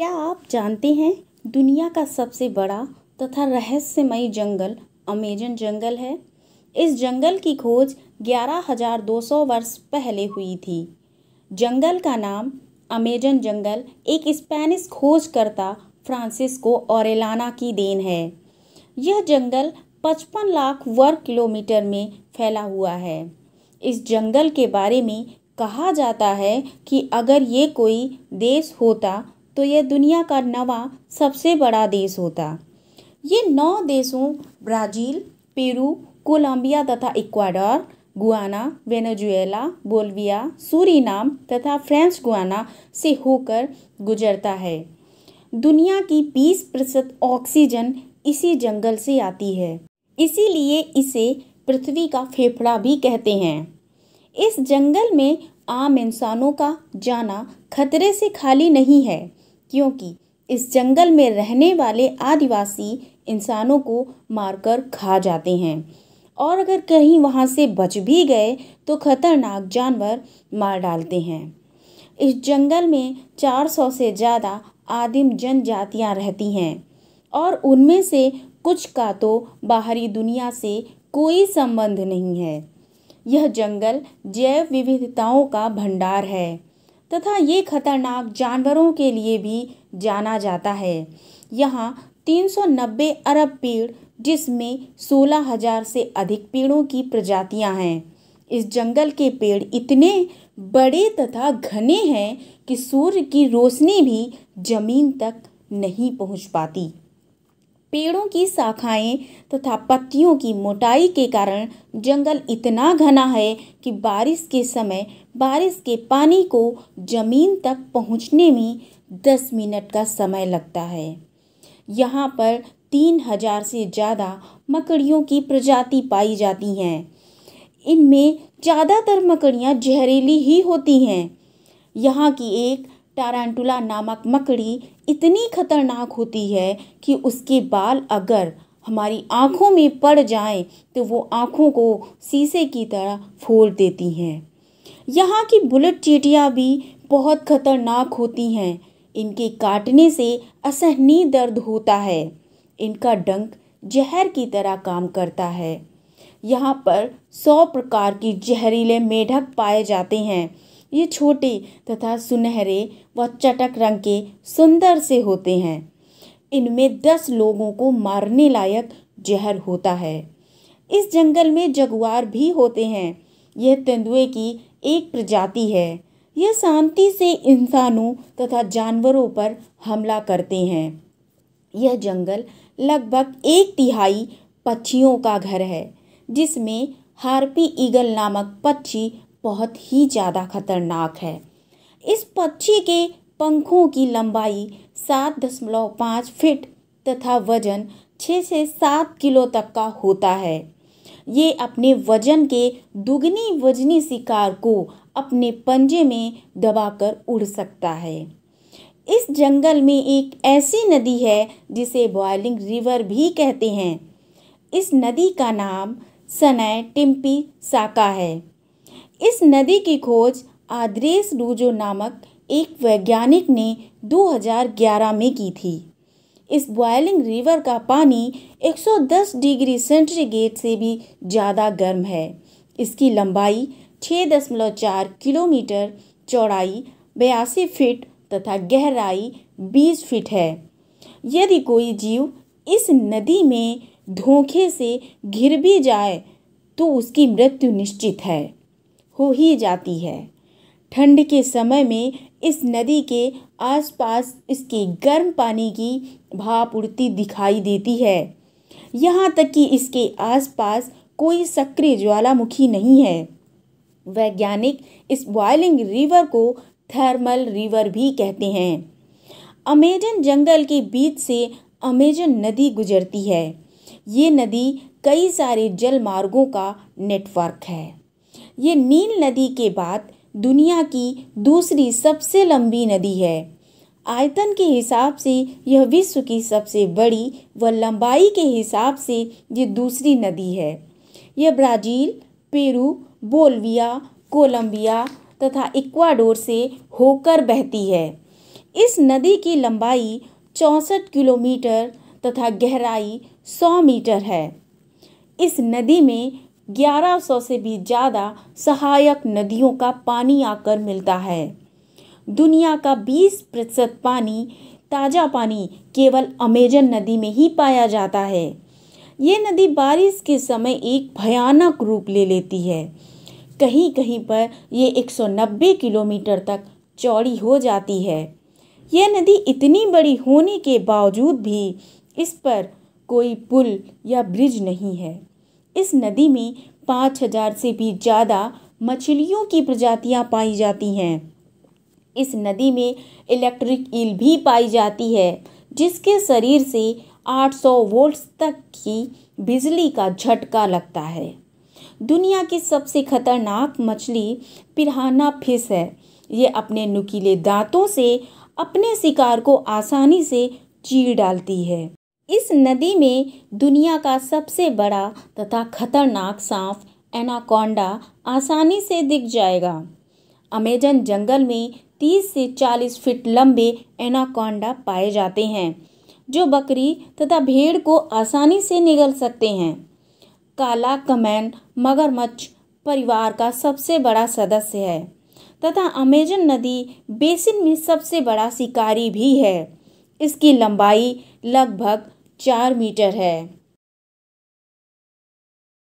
क्या आप जानते हैं दुनिया का सबसे बड़ा तथा रहस्यमयी जंगल अमेजन जंगल है इस जंगल की खोज 11,200 वर्ष पहले हुई थी जंगल का नाम अमेजन जंगल एक स्पेनिश खोजकर्ता फ्रांसिस्को औरलाना की देन है यह जंगल 55 लाख वर्ग किलोमीटर में फैला हुआ है इस जंगल के बारे में कहा जाता है कि अगर ये कोई देश होता तो यह दुनिया का नवा सबसे बड़ा देश होता ये नौ देशों ब्राज़ील पेरू कोलंबिया तथा Ecuador Guyana Venezuela Bolivia Suriname तथा फ्रेंच गुआना से होकर गुजरता है दुनिया की 20 प्रतिशत ऑक्सीजन इसी जंगल से आती है इसीलिए इसे पृथ्वी का फेफड़ा भी कहते हैं इस जंगल में आम इंसानों का जाना खतरे से खाली नहीं है क्योंकि इस जंगल में रहने वाले आदिवासी इंसानों को मारकर खा जाते हैं और अगर कहीं वहाँ से बच भी गए तो खतरनाक जानवर मार डालते हैं इस जंगल में 400 से ज़्यादा आदिम जनजातियाँ रहती हैं और उनमें से कुछ का तो बाहरी दुनिया से कोई संबंध नहीं है यह जंगल जैव विविधताओं का भंडार है तथा ये खतरनाक जानवरों के लिए भी जाना जाता है यहाँ 390 अरब पेड़ जिसमें 16,000 से अधिक पेड़ों की प्रजातियाँ हैं इस जंगल के पेड़ इतने बड़े तथा घने हैं कि सूर्य की रोशनी भी जमीन तक नहीं पहुंच पाती पेड़ों की शाखाएं तथा पत्तियों की मोटाई के कारण जंगल इतना घना है कि बारिश के समय बारिश के पानी को जमीन तक पहुंचने में दस मिनट का समय लगता है यहाँ पर तीन हजार से ज़्यादा मकड़ियों की प्रजाति पाई जाती हैं इनमें ज़्यादातर मकड़ियाँ जहरीली ही होती हैं यहाँ की एक टारांटुला नामक मकड़ी इतनी खतरनाक होती है कि उसके बाल अगर हमारी आँखों में पड़ जाएं तो वो आँखों को शीशे की तरह फोड़ देती हैं यहाँ की बुलेट चीटियाँ भी बहुत खतरनाक होती हैं इनके काटने से असहनीय दर्द होता है इनका डंक जहर की तरह काम करता है यहाँ पर सौ प्रकार की जहरीले मेढक पाए जाते हैं ये छोटे तथा सुनहरे व चटक रंग के सुंदर से होते हैं इनमें दस लोगों को मारने लायक जहर होता है इस जंगल में जगुआर भी होते हैं यह तेंदुए की एक प्रजाति है यह शांति से इंसानों तथा जानवरों पर हमला करते हैं यह जंगल लगभग एक तिहाई पक्षियों का घर है जिसमें हार्पी ईगल नामक पक्षी बहुत ही ज़्यादा खतरनाक है इस पक्षी के पंखों की लंबाई सात दशमलव पाँच फिट तथा वजन छः से सात किलो तक का होता है ये अपने वजन के दुगनी वजनी शिकार को अपने पंजे में दबाकर उड़ सकता है इस जंगल में एक ऐसी नदी है जिसे बॉयलिंग रिवर भी कहते हैं इस नदी का नाम सनय टिम्पी साका है इस नदी की खोज आद्रेस रूजो नामक एक वैज्ञानिक ने 2011 में की थी इस बॉयलिंग रिवर का पानी 110 डिग्री सेंटीग्रेड से भी ज़्यादा गर्म है इसकी लंबाई 6.4 किलोमीटर चौड़ाई बयासी फीट तथा गहराई 20 फीट है यदि कोई जीव इस नदी में धोखे से घिर भी जाए तो उसकी मृत्यु निश्चित है हो ही जाती है ठंड के समय में इस नदी के आसपास इसके गर्म पानी की भाप उड़ती दिखाई देती है यहाँ तक कि इसके आसपास कोई सक्रिय ज्वालामुखी नहीं है वैज्ञानिक इस बॉयलिंग रिवर को थर्मल रिवर भी कहते हैं अमेजन जंगल के बीच से अमेजन नदी गुजरती है ये नदी कई सारे जल मार्गों का नेटवर्क है ये नील नदी के बाद दुनिया की दूसरी सबसे लंबी नदी है आयतन के हिसाब से यह विश्व की सबसे बड़ी व लंबाई के हिसाब से ये दूसरी नदी है यह ब्राज़ील पेरू बोलविया कोलंबिया तथा इक्वाडोर से होकर बहती है इस नदी की लंबाई चौंसठ किलोमीटर तथा गहराई 100 मीटर है इस नदी में 1100 से भी ज़्यादा सहायक नदियों का पानी आकर मिलता है दुनिया का 20 प्रतिशत पानी ताज़ा पानी केवल अमेजन नदी में ही पाया जाता है ये नदी बारिश के समय एक भयानक रूप ले लेती है कहीं कहीं पर यह 190 किलोमीटर तक चौड़ी हो जाती है यह नदी इतनी बड़ी होने के बावजूद भी इस पर कोई पुल या ब्रिज नहीं है इस नदी में पाँच हजार से भी ज़्यादा मछलियों की प्रजातियाँ पाई जाती हैं इस नदी में इलेक्ट्रिक ईल भी पाई जाती है जिसके शरीर से 800 वोल्ट तक की बिजली का झटका लगता है दुनिया की सबसे खतरनाक मछली पिराना फिश है ये अपने नुकीले दांतों से अपने शिकार को आसानी से चीर डालती है इस नदी में दुनिया का सबसे बड़ा तथा खतरनाक सांप एनाकोंडा आसानी से दिख जाएगा अमेजन जंगल में 30 से 40 फीट लंबे एनाकोंडा पाए जाते हैं जो बकरी तथा भेड़ को आसानी से निगल सकते हैं काला कमैन मगरमच्छ परिवार का सबसे बड़ा सदस्य है तथा अमेजन नदी बेसिन में सबसे बड़ा शिकारी भी है इसकी लंबाई लगभग चार मीटर है